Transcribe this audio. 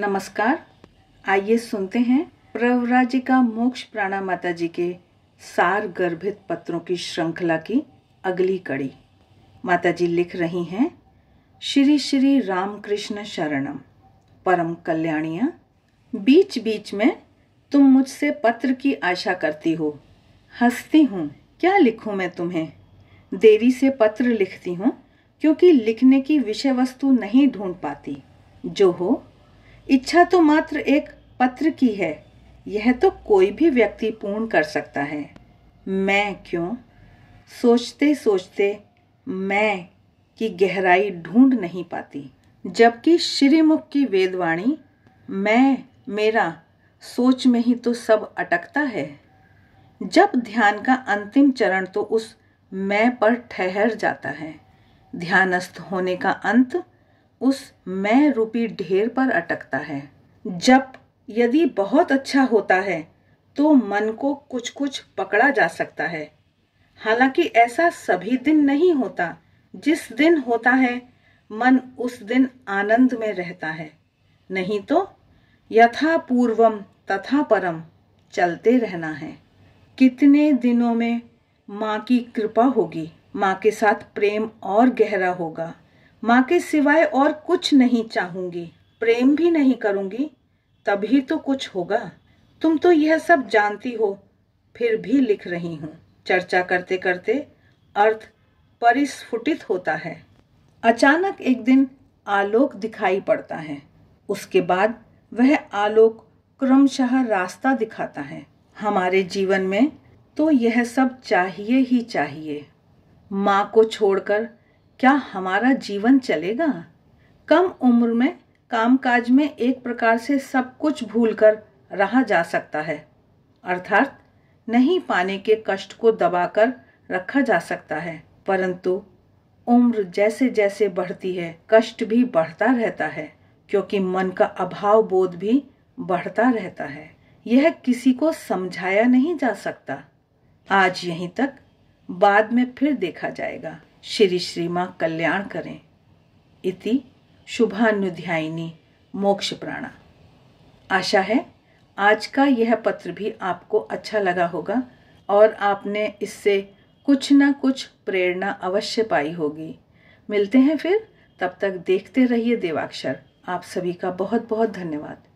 नमस्कार आइए सुनते हैं प्रवराजिका मोक्ष प्राणा माता जी के सार गर्भित पत्रों की श्रृंखला की अगली कड़ी माता जी लिख रही हैं श्री श्री रामकृष्ण शरणम परम कल्याणिया बीच बीच में तुम मुझसे पत्र की आशा करती हो हंसती हूँ क्या लिखूँ मैं तुम्हें देरी से पत्र लिखती हूँ क्योंकि लिखने की विषय वस्तु नहीं ढूंढ पाती जो हो इच्छा तो मात्र एक पत्र की है यह तो कोई भी व्यक्ति पूर्ण कर सकता है मैं क्यों सोचते सोचते मैं की गहराई ढूंढ नहीं पाती जबकि श्रीमुख की वेदवाणी मैं मेरा सोच में ही तो सब अटकता है जब ध्यान का अंतिम चरण तो उस मैं पर ठहर जाता है ध्यानस्थ होने का अंत उस मैं रूपी ढेर पर अटकता है जब यदि बहुत अच्छा होता है तो मन को कुछ कुछ पकड़ा जा सकता है हालांकि ऐसा सभी दिन नहीं होता जिस दिन होता है मन उस दिन आनंद में रहता है नहीं तो यथा पूर्वम तथा परम चलते रहना है कितने दिनों में माँ की कृपा होगी माँ के साथ प्रेम और गहरा होगा माँ के सिवाय और कुछ नहीं चाहूंगी प्रेम भी नहीं करूंगी तभी तो कुछ होगा तुम तो यह सब जानती हो फिर भी लिख रही हूँ चर्चा करते करते अर्थ परिस्फुटित होता है अचानक एक दिन आलोक दिखाई पड़ता है उसके बाद वह आलोक क्रमशः रास्ता दिखाता है हमारे जीवन में तो यह सब चाहिए ही चाहिए माँ को छोड़कर क्या हमारा जीवन चलेगा कम उम्र में कामकाज में एक प्रकार से सब कुछ भूलकर रहा जा सकता है अर्थात नहीं पाने के कष्ट को दबाकर रखा जा सकता है परंतु उम्र जैसे जैसे बढ़ती है कष्ट भी बढ़ता रहता है क्योंकि मन का अभाव बोध भी बढ़ता रहता है यह किसी को समझाया नहीं जा सकता आज यहीं तक बाद में फिर देखा जाएगा श्री श्री माँ कल्याण करें इति शुभानुध्यायिनी मोक्ष प्राणा आशा है आज का यह पत्र भी आपको अच्छा लगा होगा और आपने इससे कुछ ना कुछ प्रेरणा अवश्य पाई होगी मिलते हैं फिर तब तक देखते रहिए देवाक्षर आप सभी का बहुत बहुत धन्यवाद